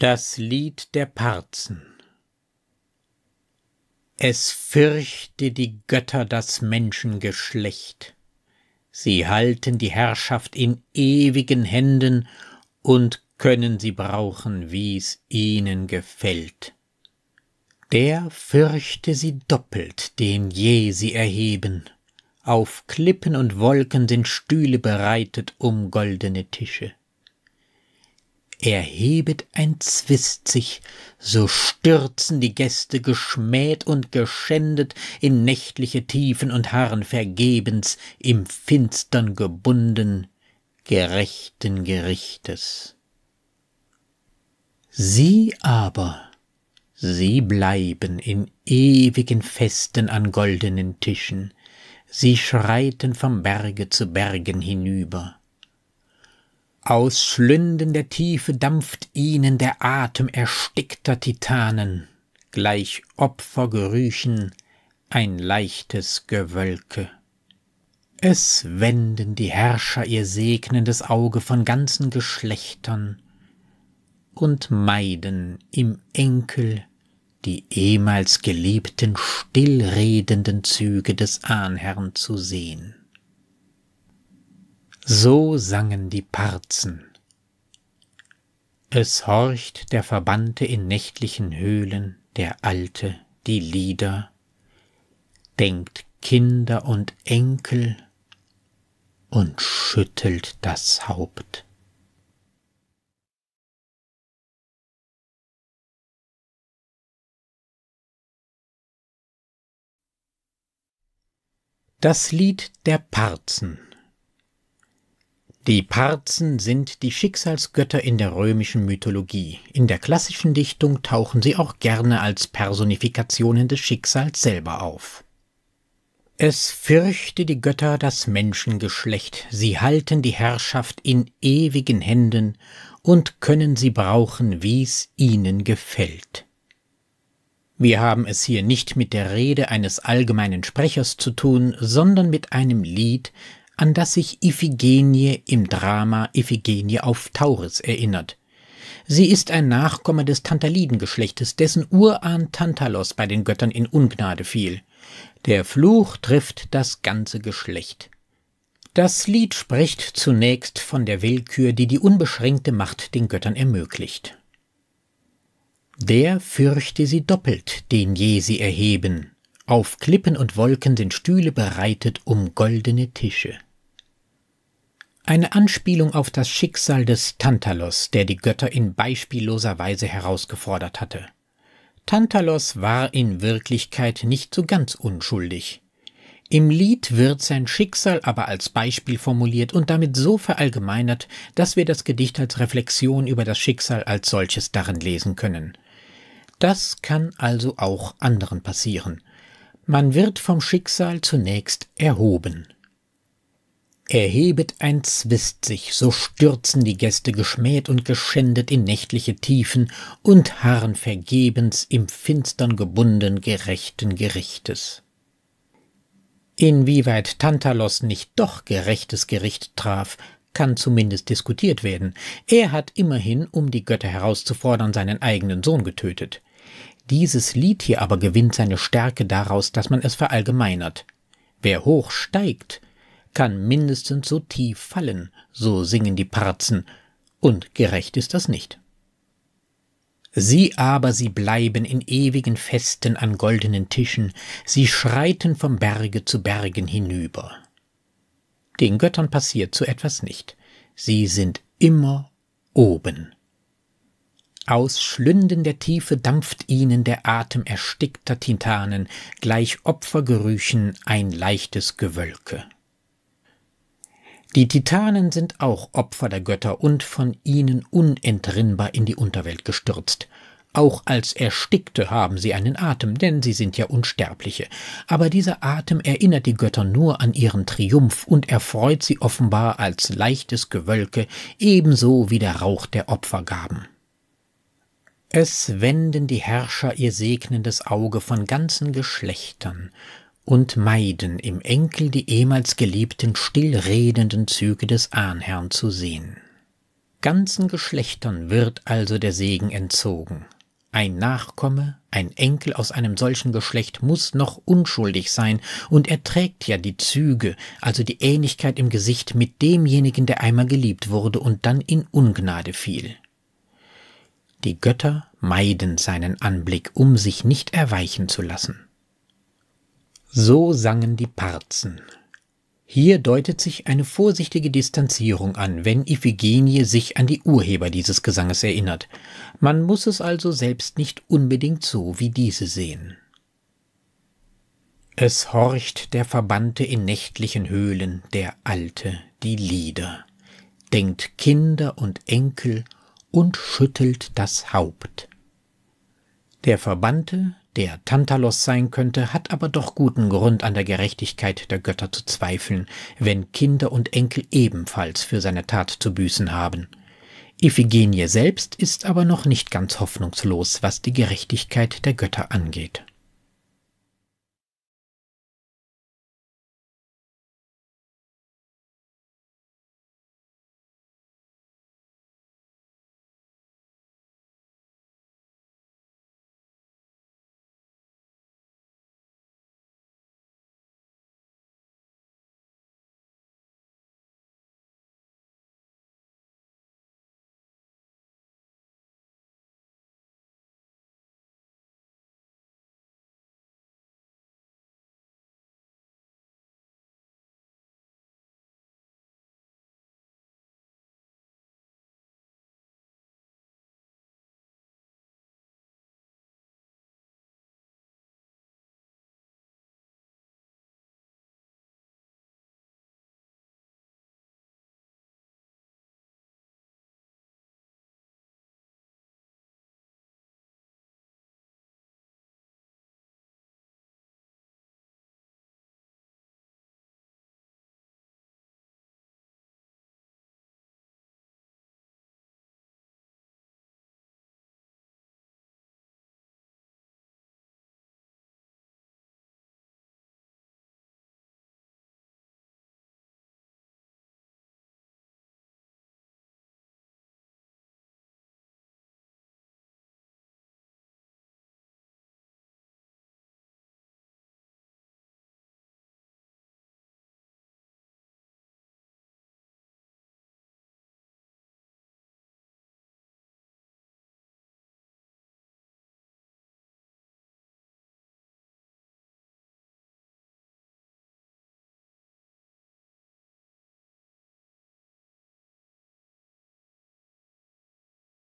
Das Lied der Parzen Es fürchte die Götter das Menschengeschlecht. Sie halten die Herrschaft in ewigen Händen und können sie brauchen, wie's ihnen gefällt. Der fürchte sie doppelt, den je sie erheben. Auf Klippen und Wolken sind Stühle bereitet um goldene Tische. Erhebet ein Zwist sich, so stürzen die Gäste geschmäht und geschändet in nächtliche Tiefen und harren vergebens im Finstern gebunden gerechten Gerichtes. Sie aber, sie bleiben in ewigen Festen an goldenen Tischen, sie schreiten vom Berge zu Bergen hinüber, aus Schlünden der Tiefe dampft ihnen der Atem erstickter Titanen, gleich Opfergerüchen ein leichtes Gewölke. Es wenden die Herrscher ihr segnendes Auge von ganzen Geschlechtern und meiden im Enkel die ehemals geliebten stillredenden Züge des Ahnherrn zu sehen. So sangen die Parzen. Es horcht der Verbannte in nächtlichen Höhlen, der Alte, die Lieder, denkt Kinder und Enkel und schüttelt das Haupt. Das Lied der Parzen die Parzen sind die Schicksalsgötter in der römischen Mythologie. In der klassischen Dichtung tauchen sie auch gerne als Personifikationen des Schicksals selber auf. Es fürchte die Götter das Menschengeschlecht, sie halten die Herrschaft in ewigen Händen und können sie brauchen, wie's ihnen gefällt. Wir haben es hier nicht mit der Rede eines allgemeinen Sprechers zu tun, sondern mit einem Lied, an das sich Iphigenie im Drama Iphigenie auf Tauris erinnert. Sie ist ein Nachkomme des Tantalidengeschlechtes, dessen Urahn Tantalos bei den Göttern in Ungnade fiel. Der Fluch trifft das ganze Geschlecht. Das Lied spricht zunächst von der Willkür, die die unbeschränkte Macht den Göttern ermöglicht. Der fürchte sie doppelt, den je sie erheben, auf Klippen und Wolken sind Stühle bereitet um goldene Tische. Eine Anspielung auf das Schicksal des Tantalos, der die Götter in beispielloser Weise herausgefordert hatte. Tantalos war in Wirklichkeit nicht so ganz unschuldig. Im Lied wird sein Schicksal aber als Beispiel formuliert und damit so verallgemeinert, dass wir das Gedicht als Reflexion über das Schicksal als solches darin lesen können. Das kann also auch anderen passieren. Man wird vom Schicksal zunächst erhoben. Erhebet ein Zwist sich, so stürzen die Gäste geschmäht und geschändet in nächtliche Tiefen und harren vergebens im finstern gebunden gerechten Gerichtes. Inwieweit Tantalos nicht doch gerechtes Gericht traf, kann zumindest diskutiert werden. Er hat immerhin, um die Götter herauszufordern, seinen eigenen Sohn getötet. Dieses Lied hier aber gewinnt seine Stärke daraus, dass man es verallgemeinert. Wer hoch steigt, kann mindestens so tief fallen, so singen die Parzen, und gerecht ist das nicht. Sie aber, sie bleiben in ewigen Festen an goldenen Tischen, sie schreiten vom Berge zu Bergen hinüber. Den Göttern passiert so etwas nicht, sie sind immer oben. Aus Schlünden der Tiefe dampft ihnen der Atem erstickter Titanen, gleich Opfergerüchen ein leichtes Gewölke. Die Titanen sind auch Opfer der Götter und von ihnen unentrinnbar in die Unterwelt gestürzt. Auch als Erstickte haben sie einen Atem, denn sie sind ja Unsterbliche. Aber dieser Atem erinnert die Götter nur an ihren Triumph und erfreut sie offenbar als leichtes Gewölke, ebenso wie der Rauch der Opfergaben. Es wenden die Herrscher ihr segnendes Auge von ganzen Geschlechtern und meiden im Enkel die ehemals geliebten stillredenden Züge des Ahnherrn zu sehen. Ganzen Geschlechtern wird also der Segen entzogen. Ein Nachkomme, ein Enkel aus einem solchen Geschlecht muss noch unschuldig sein und er trägt ja die Züge, also die Ähnlichkeit im Gesicht mit demjenigen, der einmal geliebt wurde und dann in Ungnade fiel. Die Götter meiden seinen Anblick, um sich nicht erweichen zu lassen. So sangen die Parzen. Hier deutet sich eine vorsichtige Distanzierung an, wenn Iphigenie sich an die Urheber dieses Gesanges erinnert. Man muss es also selbst nicht unbedingt so wie diese sehen. Es horcht der Verbannte in nächtlichen Höhlen, der Alte, die Lieder, denkt Kinder und Enkel und schüttelt das Haupt. Der Verbannte, der Tantalos sein könnte, hat aber doch guten Grund an der Gerechtigkeit der Götter zu zweifeln, wenn Kinder und Enkel ebenfalls für seine Tat zu büßen haben. Iphigenie selbst ist aber noch nicht ganz hoffnungslos, was die Gerechtigkeit der Götter angeht.